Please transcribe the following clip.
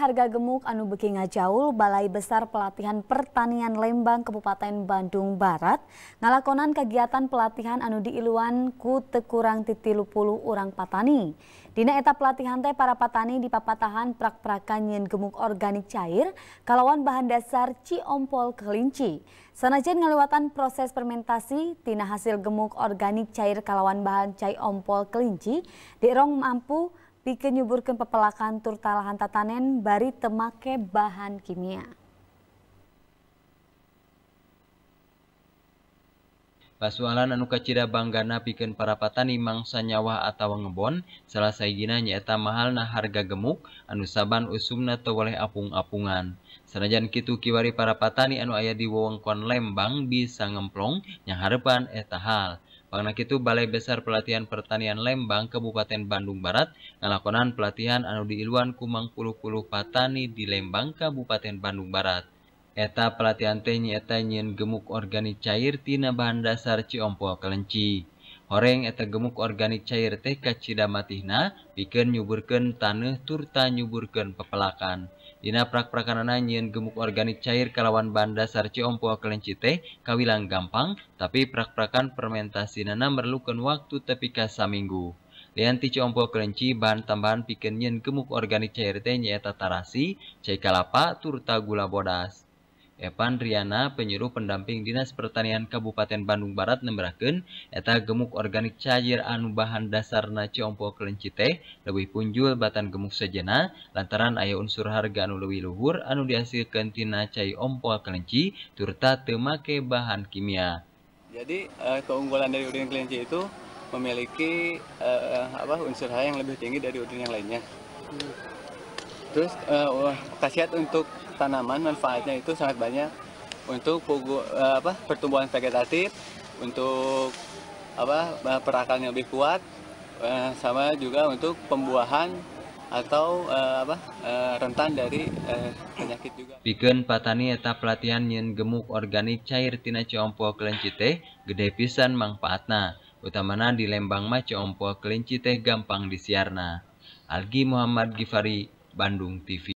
harga gemuk anu beki ngajaul Balai Besar Pelatihan Pertanian Lembang Kabupaten Bandung Barat ngalakonan kegiatan pelatihan anu iluan ku tekurang titilu puluh orang patani. Dina eta pelatihan teh para patani di prak-prakan yen gemuk organik cair kalawan bahan dasar ciompol kelinci. Sanajan ngelewatan proses fermentasi tina hasil gemuk organik cair kalawan bahan cai ompol kelinci, dirong mampu ketika pikenyubur ke pepelakan turta lahan tatanen bari temake bahan kimia pasalan anu ka Ci banggana piken parapatani mangsa nyawa atau wengebon se selesai gina nyaeta mahal na harga gemuk anu saban usumna towaleh apung-apungan senajan Kitu kiwari parapatani anu ayah di wewengkon lembang bisa ngemplong nya hapan eta hal Pangnak itu Balai Besar Pelatihan Pertanian Lembang, Kabupaten Bandung Barat, ngalakonan pelatihan anu diiluan kumang puluh-puluh patani di Lembang, Kabupaten Bandung Barat. Eta pelatihan teh nyieta nyen gemuk organik cair tina bahan dasar ciompol kelenci. Horeng eta gemuk organik cair teh kacida matihna bikin nyuburkan tanah turta nyuburkan pepelakan. Dina prak-prakanana nyian gemuk organik cair kalawan bahan sarci ompoa kelenci teh kawilang gampang, tapi prak-prakan fermentasi nana memerlukan waktu tepi ka saminggu. Lian ti ompo kelenci bahan tambahan bikin nyian gemuk organik cair teh nyaeta tarasi, cai kalapa, turta gula bodas. Pandriana penyuruh pendamping Dinas pertanian Kabupaten Bandung Barat Nebraen eta gemuk organik cajir anu bahan dasar naci ompo kelenci teh lebih punjul batan gemuk sejena lantaran A unsur harga anu Luwih Luhur anu dihasil kentinaca ompoa kelinci terta temak bahan kimia jadi eh, keunggulan dari u kelinci itu memiliki haah eh, eh, unsur yang lebih tinggi dari jung yang lainnya Terus uh, khasiat untuk tanaman manfaatnya itu sangat banyak untuk pugu, uh, eh, apa pertumbuhan vegetatif, untuk apa eh, perakalnya lebih kuat, uh, sama juga untuk pembuahan atau uh, apa uh, rentan dari uh, penyakit juga. Pikeun patani eta pelatihan yang gemuk organik cair tina ciompo kelinci teh gede pisan manfaatna. Utamana di Lembang mah ciompo kelinci teh gampang disiarna. Algi Muhammad Gifari Bandung TV.